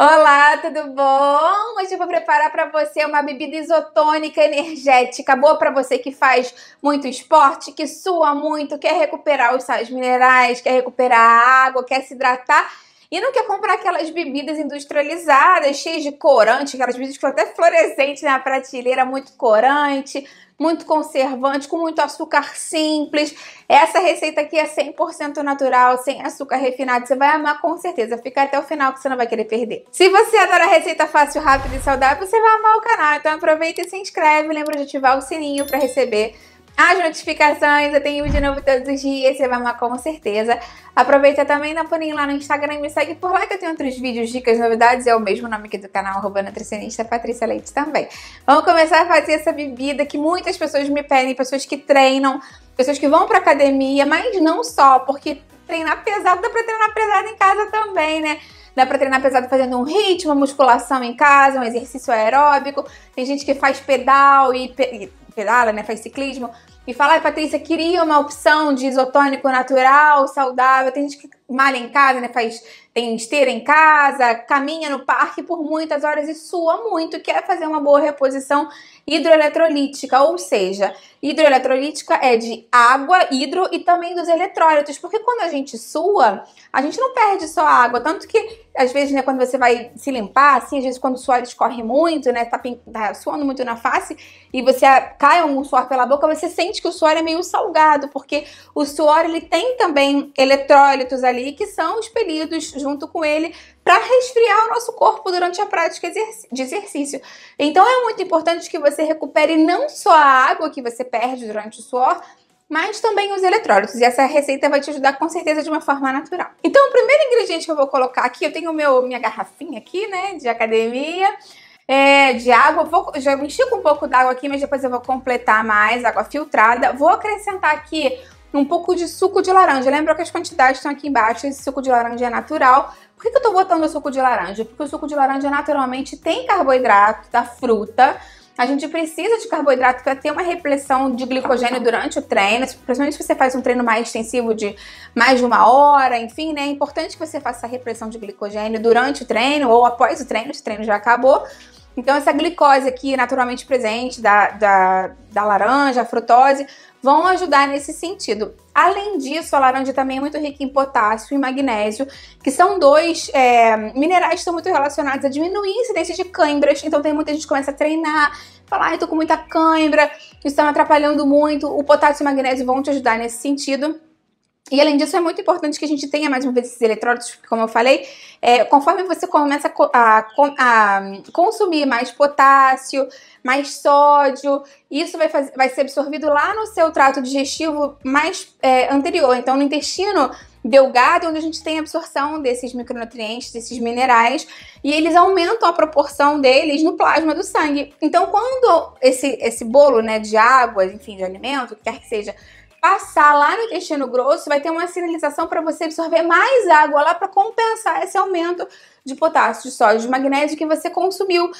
Olá, tudo bom? Hoje eu vou preparar para você uma bebida isotônica energética, boa para você que faz muito esporte, que sua muito, quer recuperar os sais minerais, quer recuperar a água, quer se hidratar e não quer comprar aquelas bebidas industrializadas, cheias de corante, aquelas bebidas que são até fluorescentes na né? prateleira, muito corante, muito conservante, com muito açúcar simples. Essa receita aqui é 100% natural, sem açúcar refinado. Você vai amar com certeza. Fica até o final que você não vai querer perder. Se você adora receita fácil, rápida e saudável, você vai amar o canal. Então aproveita e se inscreve. Lembra de ativar o sininho para receber as notificações, eu tenho vídeo novo todos os dias, você vai amar com certeza. Aproveita também, dá um pulinho lá no Instagram e me segue por lá que eu tenho outros vídeos, dicas, novidades. É o mesmo nome aqui do canal, arroba nutricionista Patrícia Leite também. Vamos começar a fazer essa bebida que muitas pessoas me pedem, pessoas que treinam, pessoas que vão pra academia, mas não só, porque treinar pesado dá pra treinar pesado em casa também, né? Dá pra treinar pesado fazendo um ritmo, musculação em casa, um exercício aeróbico. Tem gente que faz pedal e, pe pedala, né? Faz ciclismo. E fala, ai, Patrícia, queria uma opção de isotônico natural, saudável. Tem gente que malha em casa, né? Faz tem esteira em casa, caminha no parque por muitas horas e sua muito, quer é fazer uma boa reposição hidroeletrolítica, ou seja, hidroeletrolítica é de água, hidro e também dos eletrólitos, porque quando a gente sua, a gente não perde só água, tanto que às vezes, né, quando você vai se limpar, assim, às vezes quando o suor escorre muito, né, tá, tá suando muito na face e você cai um suor pela boca, você sente que o suor é meio salgado, porque o suor ele tem também eletrólitos ali ali que são expelidos junto com ele para resfriar o nosso corpo durante a prática de exercício. Então é muito importante que você recupere não só a água que você perde durante o suor, mas também os eletrólitos. E essa receita vai te ajudar com certeza de uma forma natural. Então, o primeiro ingrediente que eu vou colocar aqui, eu tenho meu, minha garrafinha aqui, né, de academia, é, de água. Vou, já enchi com um pouco d'água aqui, mas depois eu vou completar mais água filtrada. Vou acrescentar aqui um pouco de suco de laranja. Lembra que as quantidades estão aqui embaixo, esse suco de laranja é natural. Por que, que eu tô botando suco de laranja? Porque o suco de laranja naturalmente tem carboidrato da fruta. A gente precisa de carboidrato para ter uma repressão de glicogênio durante o treino, principalmente se você faz um treino mais extensivo de mais de uma hora, enfim, né? É importante que você faça a repressão de glicogênio durante o treino ou após o treino, se o treino já acabou, então, essa glicose aqui, naturalmente presente da, da, da laranja, a frutose, vão ajudar nesse sentido. Além disso, a laranja também é muito rica em potássio e magnésio, que são dois é, minerais que estão muito relacionados a diminuir a incidência de cãibras. Então tem muita gente que começa a treinar, falar, eu tô com muita cãibra, estão atrapalhando muito. O potássio e o magnésio vão te ajudar nesse sentido. E além disso, é muito importante que a gente tenha mais uma vez esses eletrólitos, porque como eu falei, é, conforme você começa a, a, a, consumir mais potássio, mais sódio, isso vai, vai ser absorvido lá no seu trato digestivo mais é, anterior. Então, no intestino delgado, é onde a gente tem a absorção desses micronutrientes, desses minerais, e eles aumentam a proporção deles no plasma do sangue. Então, quando esse, esse bolo né, de água, enfim, de alimento, o que quer que seja, passar lá no intestino grosso, vai ter uma sinalização para você absorver mais água lá para compensar esse aumento de potássio, de sódio, de magnésio que você consumiu.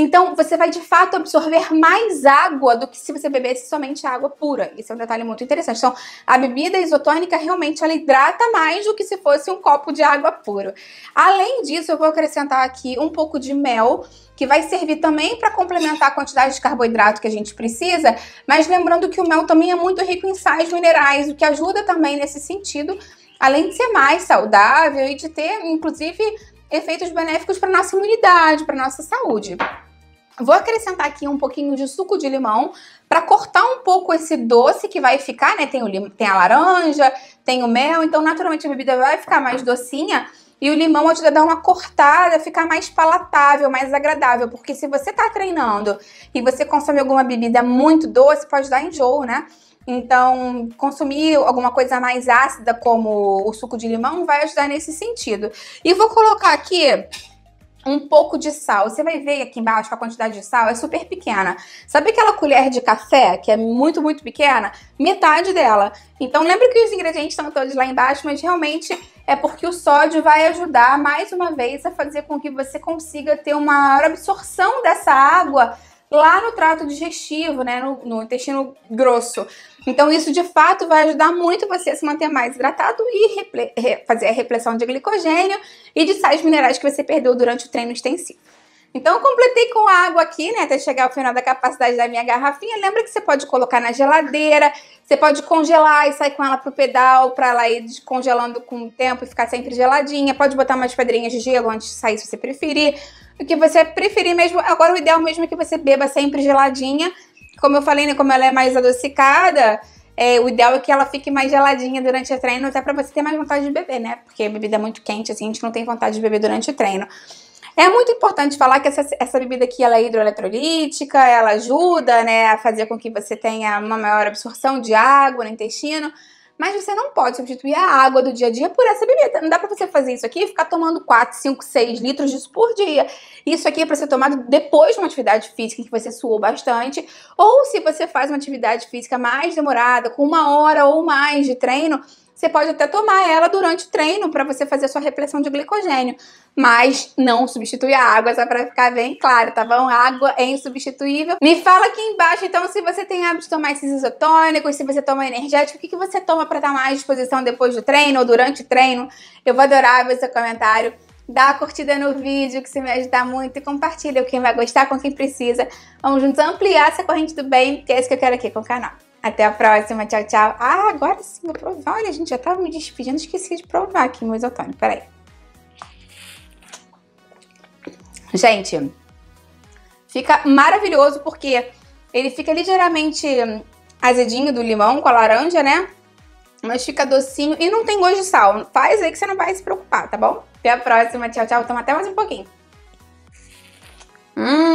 Então, você vai de fato absorver mais água do que se você bebesse somente água pura. Isso é um detalhe muito interessante. Então, a bebida isotônica realmente ela hidrata mais do que se fosse um copo de água pura. Além disso, eu vou acrescentar aqui um pouco de mel, que vai servir também para complementar a quantidade de carboidrato que a gente precisa, mas lembrando que o mel também é muito rico em sais minerais, o que ajuda também nesse sentido, além de ser mais saudável e de ter, inclusive, efeitos benéficos para nossa imunidade, para nossa saúde. Vou acrescentar aqui um pouquinho de suco de limão para cortar um pouco esse doce que vai ficar, né? Tem, o tem a laranja, tem o mel, então naturalmente a bebida vai ficar mais docinha. E o limão ajuda a dar uma cortada, ficar mais palatável, mais agradável. Porque se você está treinando e você consome alguma bebida muito doce, pode dar enjoo, né? Então, consumir alguma coisa mais ácida, como o suco de limão, vai ajudar nesse sentido. E vou colocar aqui um pouco de sal. Você vai ver aqui embaixo que a quantidade de sal é super pequena. Sabe aquela colher de café que é muito, muito pequena? Metade dela. Então lembra que os ingredientes estão todos lá embaixo, mas realmente é porque o sódio vai ajudar mais uma vez a fazer com que você consiga ter uma absorção dessa água lá no trato digestivo, né, no, no, intestino grosso. Então, isso de fato vai ajudar muito você a se manter mais hidratado e re, fazer a repressão de glicogênio e de sais minerais que você perdeu durante o treino extensivo. Então, eu completei com água aqui, né, até chegar ao final da capacidade da minha garrafinha. Lembra que você pode colocar na geladeira, você pode congelar e sair com ela pro pedal, para ela ir descongelando com o tempo e ficar sempre geladinha. Pode botar umas pedrinhas de gelo antes de sair, se você preferir o que você preferir mesmo. Agora, o ideal mesmo é que você beba sempre geladinha. Como eu falei, né? Como ela é mais adocicada, é, o ideal é que ela fique mais geladinha durante o treino, até para você ter mais vontade de beber, né? Porque a bebida é muito quente, assim, a gente não tem vontade de beber durante o treino. É muito importante falar que essa, essa bebida aqui ela é hidroeletrolítica, ela ajuda né, a fazer com que você tenha uma maior absorção de água no intestino mas você não pode substituir a água do dia a dia por essa bebida. Não dá para você fazer isso aqui e ficar tomando 4, 5, 6 litros disso por dia. Isso aqui é para ser tomado depois de uma atividade física em que você suou bastante, ou se você faz uma atividade física mais demorada, com uma hora ou mais de treino, você pode até tomar ela durante o treino para você fazer a sua repressão de glicogênio, mas não substitui a água, só para ficar bem claro, tá bom? A água é insubstituível. Me fala aqui embaixo, então, se você tem hábito de tomar esses isotônicos, se você toma energético, o que, que você toma para estar mais à disposição depois do treino ou durante o treino? Eu vou adorar ver seu comentário dá a curtida no vídeo, que isso me ajuda muito, e compartilha com quem vai gostar, com quem precisa. Vamos juntos ampliar essa corrente do bem, que é isso que eu quero aqui com o canal. Até a próxima. Tchau, tchau. Ah, agora sim, vou provar. Olha, a gente, já tava me despedindo, esqueci de provar aqui meu isotônico. Peraí. Gente, fica maravilhoso porque ele fica ligeiramente hum, azedinho do limão com a laranja, né? Mas fica docinho e não tem gosto de sal. Faz aí que você não vai se preocupar, tá bom? Até a próxima. Tchau, tchau. Toma até mais um pouquinho. Hum.